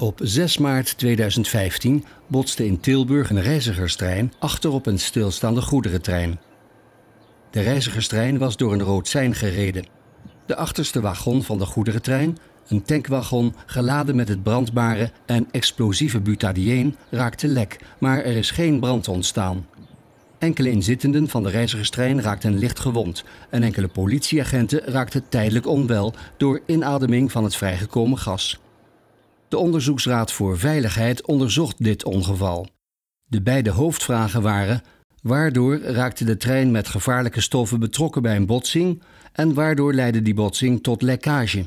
Op 6 maart 2015 botste in Tilburg een reizigerstrein achterop een stilstaande goederentrein. De reizigerstrein was door een rood sein gereden. De achterste wagon van de goederentrein, een tankwagon geladen met het brandbare en explosieve butadien, raakte lek, maar er is geen brand ontstaan. Enkele inzittenden van de reizigerstrein raakten licht gewond en enkele politieagenten raakten tijdelijk onwel door inademing van het vrijgekomen gas. De Onderzoeksraad voor Veiligheid onderzocht dit ongeval. De beide hoofdvragen waren: waardoor raakte de trein met gevaarlijke stoffen betrokken bij een botsing en waardoor leidde die botsing tot lekkage?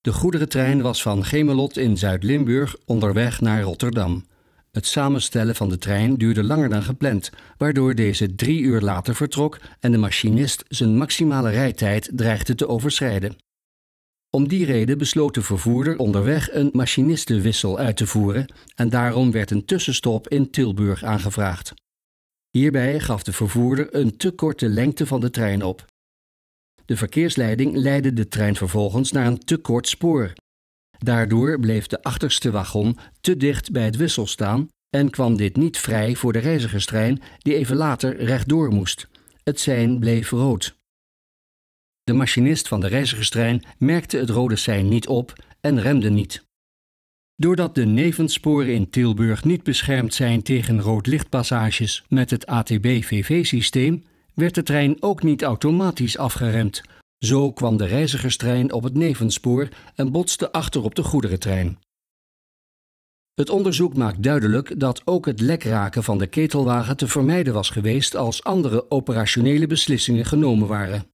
De goederentrein was van Gemelot in Zuid-Limburg onderweg naar Rotterdam. Het samenstellen van de trein duurde langer dan gepland, waardoor deze drie uur later vertrok en de machinist zijn maximale rijtijd dreigde te overschrijden. Om die reden besloot de vervoerder onderweg een machinistenwissel uit te voeren en daarom werd een tussenstop in Tilburg aangevraagd. Hierbij gaf de vervoerder een te korte lengte van de trein op. De verkeersleiding leidde de trein vervolgens naar een te kort spoor. Daardoor bleef de achterste wagon te dicht bij het wissel staan en kwam dit niet vrij voor de reizigerstrein die even later rechtdoor moest. Het sein bleef rood. De machinist van de reizigerstrein merkte het rode sein niet op en remde niet. Doordat de nevensporen in Tilburg niet beschermd zijn tegen roodlichtpassages met het ATB-VV-systeem, werd de trein ook niet automatisch afgeremd. Zo kwam de reizigerstrein op het nevenspoor en botste achter op de goederentrein. Het onderzoek maakt duidelijk dat ook het lekraken van de ketelwagen te vermijden was geweest als andere operationele beslissingen genomen waren.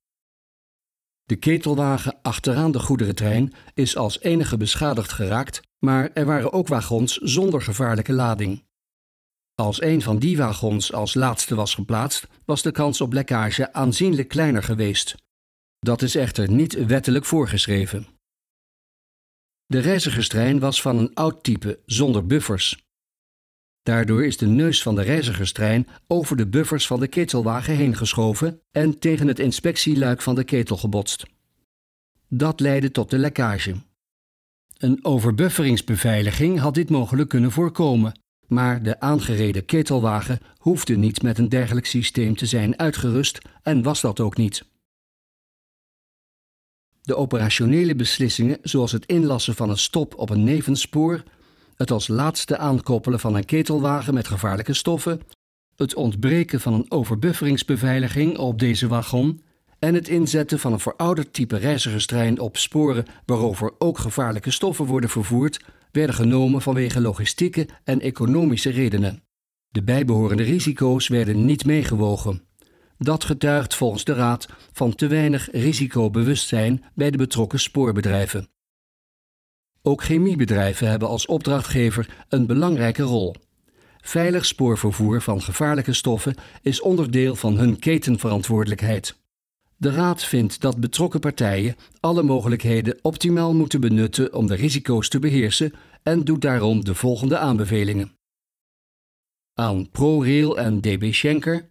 De ketelwagen achteraan de goederentrein is als enige beschadigd geraakt, maar er waren ook wagons zonder gevaarlijke lading. Als een van die wagons als laatste was geplaatst, was de kans op lekkage aanzienlijk kleiner geweest. Dat is echter niet wettelijk voorgeschreven. De reizigerstrein was van een oud type zonder buffers. Daardoor is de neus van de reizigerstrein over de buffers van de ketelwagen heen geschoven en tegen het inspectieluik van de ketel gebotst. Dat leidde tot de lekkage. Een overbufferingsbeveiliging had dit mogelijk kunnen voorkomen, maar de aangereden ketelwagen hoefde niet met een dergelijk systeem te zijn uitgerust en was dat ook niet. De operationele beslissingen, zoals het inlassen van een stop op een nevenspoor het als laatste aankoppelen van een ketelwagen met gevaarlijke stoffen, het ontbreken van een overbufferingsbeveiliging op deze wagon en het inzetten van een verouderd type reizigerstrein op sporen waarover ook gevaarlijke stoffen worden vervoerd, werden genomen vanwege logistieke en economische redenen. De bijbehorende risico's werden niet meegewogen. Dat getuigt volgens de Raad van te weinig risicobewustzijn bij de betrokken spoorbedrijven. Ook chemiebedrijven hebben als opdrachtgever een belangrijke rol. Veilig spoorvervoer van gevaarlijke stoffen is onderdeel van hun ketenverantwoordelijkheid. De Raad vindt dat betrokken partijen alle mogelijkheden optimaal moeten benutten om de risico's te beheersen en doet daarom de volgende aanbevelingen. Aan ProRail en DB Schenker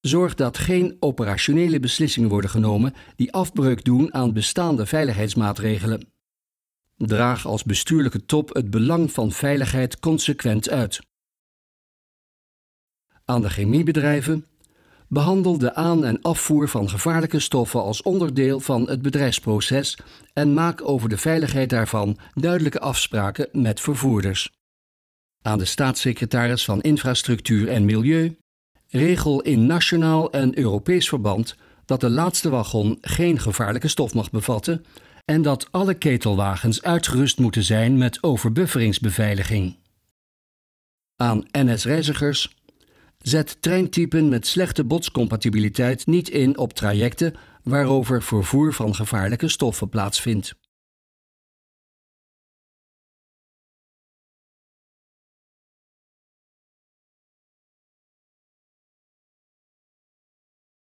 Zorg dat geen operationele beslissingen worden genomen die afbreuk doen aan bestaande veiligheidsmaatregelen. Draag als bestuurlijke top het belang van veiligheid consequent uit. Aan de chemiebedrijven. Behandel de aan- en afvoer van gevaarlijke stoffen als onderdeel van het bedrijfsproces en maak over de veiligheid daarvan duidelijke afspraken met vervoerders. Aan de staatssecretaris van Infrastructuur en Milieu. Regel in nationaal en Europees verband dat de laatste wagon geen gevaarlijke stof mag bevatten en dat alle ketelwagens uitgerust moeten zijn met overbufferingsbeveiliging. Aan NS-reizigers zet treintypen met slechte botscompatibiliteit niet in op trajecten waarover vervoer van gevaarlijke stoffen plaatsvindt.